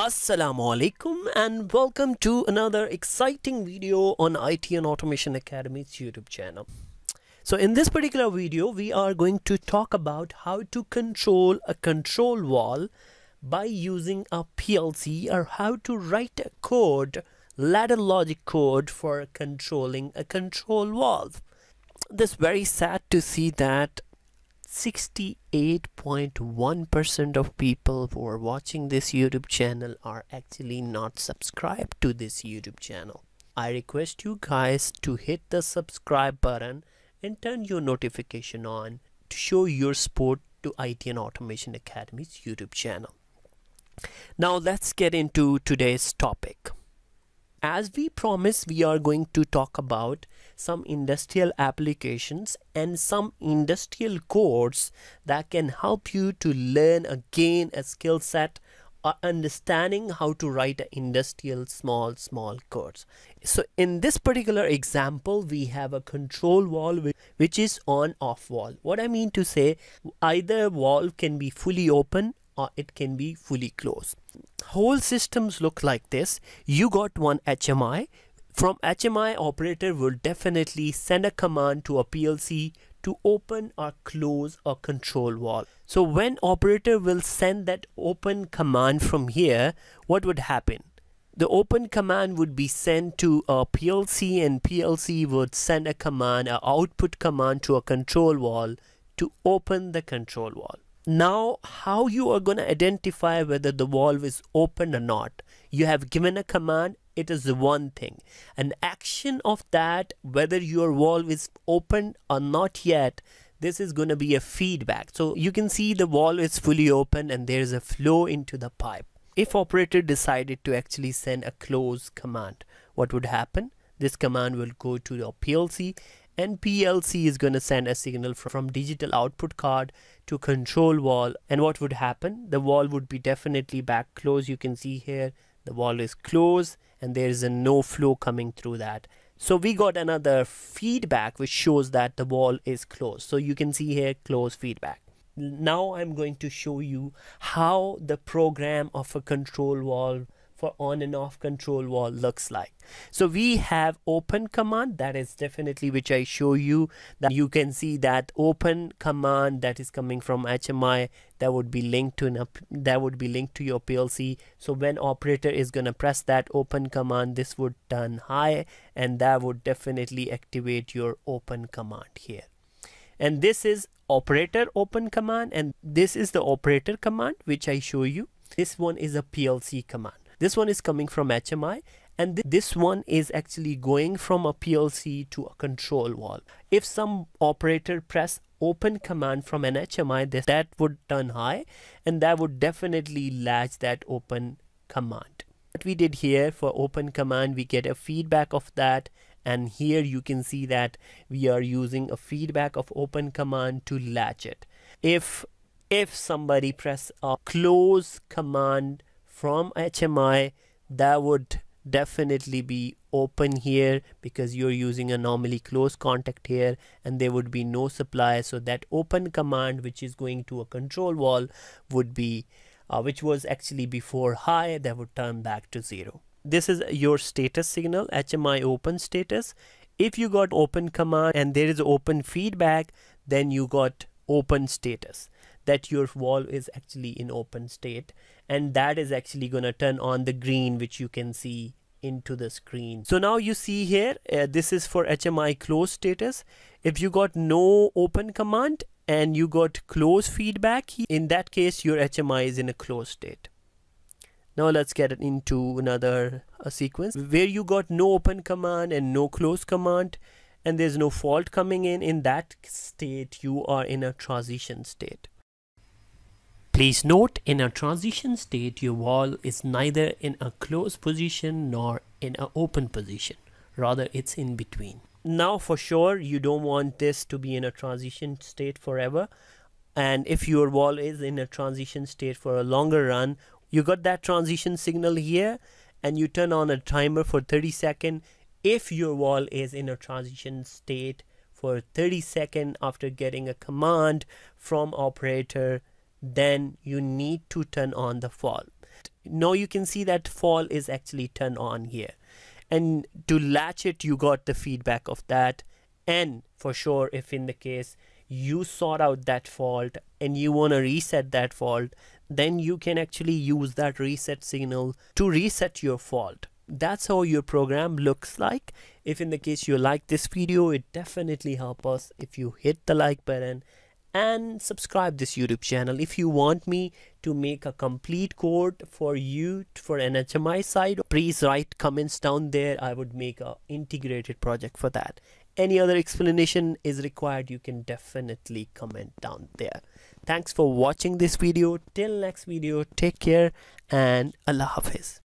Assalamualaikum and welcome to another exciting video on IT and Automation Academy's YouTube channel. So in this particular video, we are going to talk about how to control a control wall by using a PLC or how to write a code, ladder logic code for controlling a control valve. This very sad to see that 68.1% of people who are watching this YouTube channel are actually not subscribed to this YouTube channel. I request you guys to hit the subscribe button and turn your notification on to show your support to IT and Automation Academy's YouTube channel. Now let's get into today's topic. As we promised, we are going to talk about some industrial applications and some industrial codes that can help you to learn again a skill set or understanding how to write industrial small small codes so in this particular example we have a control wall which is on off wall. what i mean to say either wall can be fully open or it can be fully closed whole systems look like this you got one hmi from HMI operator will definitely send a command to a PLC to open or close a control wall. So when operator will send that open command from here, what would happen? The open command would be sent to a PLC and PLC would send a command, an output command to a control wall to open the control wall now how you are going to identify whether the valve is open or not you have given a command it is one thing an action of that whether your valve is open or not yet this is going to be a feedback so you can see the valve is fully open and there is a flow into the pipe if operator decided to actually send a close command what would happen this command will go to your PLC and PLC is going to send a signal from digital output card to control wall and what would happen the wall would be definitely back closed you can see here the wall is closed and there is a no flow coming through that so we got another feedback which shows that the wall is closed so you can see here close feedback now I'm going to show you how the program of a control wall for on and off control wall looks like. So we have open command that is definitely which I show you that you can see that open command that is coming from HMI that would be linked to an that would be linked to your PLC. So when operator is gonna press that open command this would turn high and that would definitely activate your open command here. And this is operator open command and this is the operator command which I show you. This one is a PLC command. This one is coming from HMI and th this one is actually going from a PLC to a control wall. If some operator press open command from an HMI, this, that would turn high and that would definitely latch that open command. What we did here for open command, we get a feedback of that and here you can see that we are using a feedback of open command to latch it. If if somebody press a close command from HMI that would definitely be open here because you're using a normally close contact here and there would be no supply so that open command which is going to a control wall would be uh, which was actually before high that would turn back to zero this is your status signal HMI open status if you got open command and there is open feedback then you got open status that your wall is actually in open state and that is actually going to turn on the green which you can see into the screen. So now you see here, uh, this is for HMI close status. If you got no open command and you got close feedback, in that case, your HMI is in a closed state. Now let's get into another uh, sequence where you got no open command and no close command and there's no fault coming in. In that state, you are in a transition state. Please note in a transition state your wall is neither in a closed position nor in an open position rather it's in between. Now for sure you don't want this to be in a transition state forever and if your wall is in a transition state for a longer run you got that transition signal here and you turn on a timer for 30 second if your wall is in a transition state for 30 second after getting a command from operator then you need to turn on the fall. Now you can see that fall is actually turned on here. And to latch it, you got the feedback of that. And for sure, if in the case you sort out that fault and you want to reset that fault, then you can actually use that reset signal to reset your fault. That's how your program looks like. If in the case you like this video, it definitely help us if you hit the like button and subscribe this YouTube channel if you want me to make a complete code for you for NHMI side please write comments down there I would make a integrated project for that any other explanation is required you can definitely comment down there thanks for watching this video till next video take care and Allah Hafiz